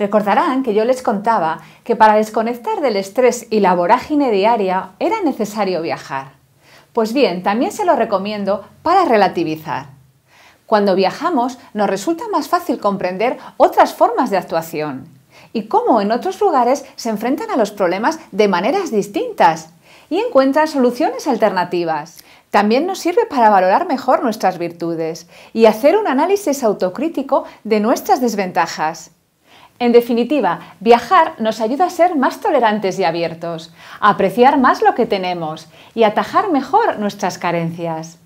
Recordarán que yo les contaba que para desconectar del estrés y la vorágine diaria era necesario viajar. Pues bien, también se lo recomiendo para relativizar. Cuando viajamos nos resulta más fácil comprender otras formas de actuación y cómo en otros lugares se enfrentan a los problemas de maneras distintas y encuentran soluciones alternativas. También nos sirve para valorar mejor nuestras virtudes y hacer un análisis autocrítico de nuestras desventajas. En definitiva, viajar nos ayuda a ser más tolerantes y abiertos, a apreciar más lo que tenemos y a atajar mejor nuestras carencias.